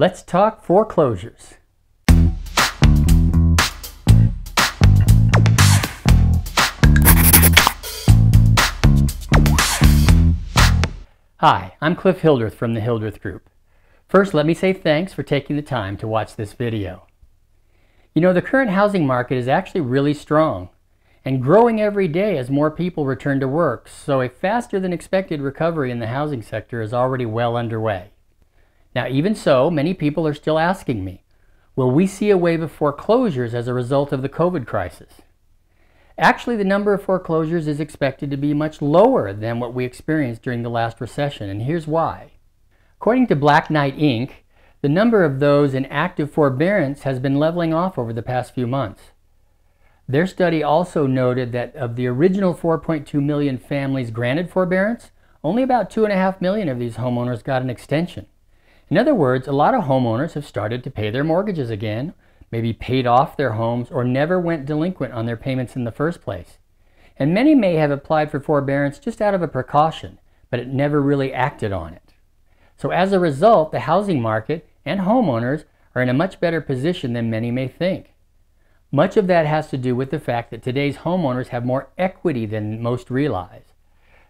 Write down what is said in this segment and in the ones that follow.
Let's talk foreclosures. Hi, I'm Cliff Hildreth from the Hildreth Group. First, let me say thanks for taking the time to watch this video. You know, the current housing market is actually really strong and growing every day as more people return to work, so a faster than expected recovery in the housing sector is already well underway. Now, even so, many people are still asking me, will we see a wave of foreclosures as a result of the COVID crisis? Actually, the number of foreclosures is expected to be much lower than what we experienced during the last recession, and here's why. According to Black Knight Inc., the number of those in active forbearance has been leveling off over the past few months. Their study also noted that of the original 4.2 million families granted forbearance, only about 2.5 million of these homeowners got an extension. In other words, a lot of homeowners have started to pay their mortgages again, maybe paid off their homes, or never went delinquent on their payments in the first place. And many may have applied for forbearance just out of a precaution, but it never really acted on it. So as a result, the housing market and homeowners are in a much better position than many may think. Much of that has to do with the fact that today's homeowners have more equity than most realize.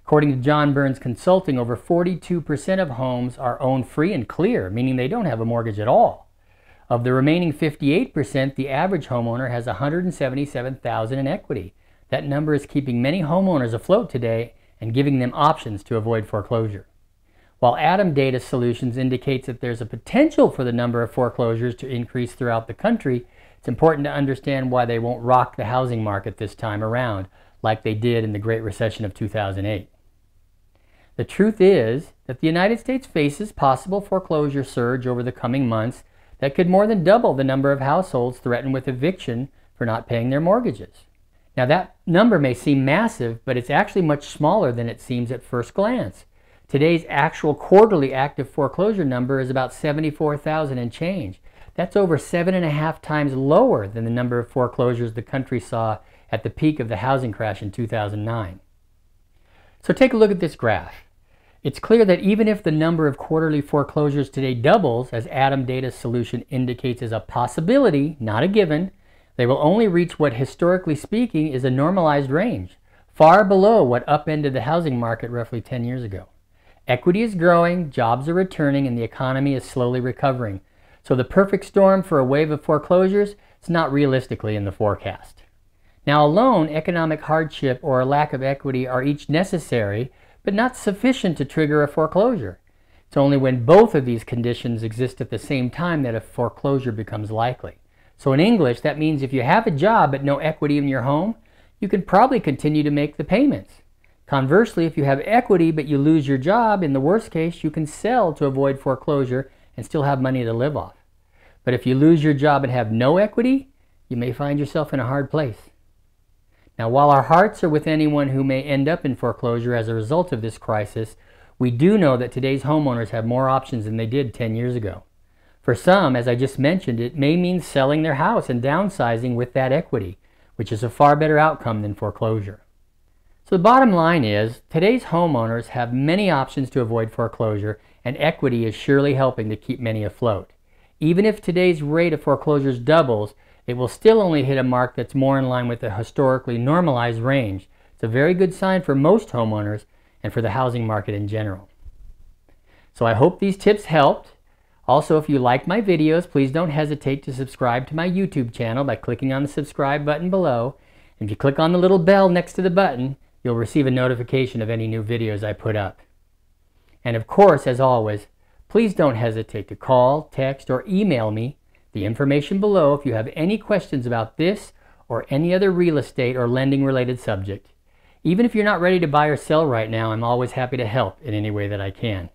According to John Burns Consulting, over 42% of homes are owned free and clear, meaning they don't have a mortgage at all. Of the remaining 58%, the average homeowner has 177,000 in equity. That number is keeping many homeowners afloat today and giving them options to avoid foreclosure. While Adam Data Solutions indicates that there's a potential for the number of foreclosures to increase throughout the country, it's important to understand why they won't rock the housing market this time around like they did in the Great Recession of 2008. The truth is that the United States faces possible foreclosure surge over the coming months that could more than double the number of households threatened with eviction for not paying their mortgages. Now, that number may seem massive, but it's actually much smaller than it seems at first glance. Today's actual quarterly active foreclosure number is about 74,000 and change. That's over seven and a half times lower than the number of foreclosures the country saw at the peak of the housing crash in 2009. So take a look at this graph. It's clear that even if the number of quarterly foreclosures today doubles, as Adam Data's solution indicates is a possibility, not a given, they will only reach what historically speaking is a normalized range, far below what upended the housing market roughly 10 years ago. Equity is growing, jobs are returning, and the economy is slowly recovering. So the perfect storm for a wave of foreclosures is not realistically in the forecast. Now, alone, economic hardship or a lack of equity are each necessary but not sufficient to trigger a foreclosure. It's only when both of these conditions exist at the same time that a foreclosure becomes likely. So in English, that means if you have a job but no equity in your home, you can probably continue to make the payments. Conversely, if you have equity but you lose your job, in the worst case, you can sell to avoid foreclosure and still have money to live off. But if you lose your job and have no equity, you may find yourself in a hard place. Now, while our hearts are with anyone who may end up in foreclosure as a result of this crisis, we do know that today's homeowners have more options than they did 10 years ago. For some, as I just mentioned, it may mean selling their house and downsizing with that equity, which is a far better outcome than foreclosure. So the bottom line is, today's homeowners have many options to avoid foreclosure, and equity is surely helping to keep many afloat. Even if today's rate of foreclosures doubles, it will still only hit a mark that's more in line with the historically normalized range. It's a very good sign for most homeowners and for the housing market in general. So I hope these tips helped. Also, if you like my videos, please don't hesitate to subscribe to my YouTube channel by clicking on the subscribe button below. If you click on the little bell next to the button, you'll receive a notification of any new videos I put up. And of course, as always, Please don't hesitate to call, text, or email me the information below if you have any questions about this or any other real estate or lending related subject. Even if you're not ready to buy or sell right now, I'm always happy to help in any way that I can.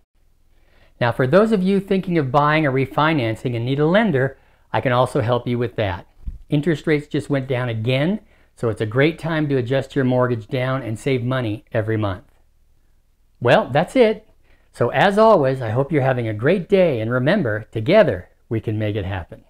Now, for those of you thinking of buying or refinancing and need a lender, I can also help you with that. Interest rates just went down again, so it's a great time to adjust your mortgage down and save money every month. Well, that's it. So as always, I hope you're having a great day and remember, together we can make it happen.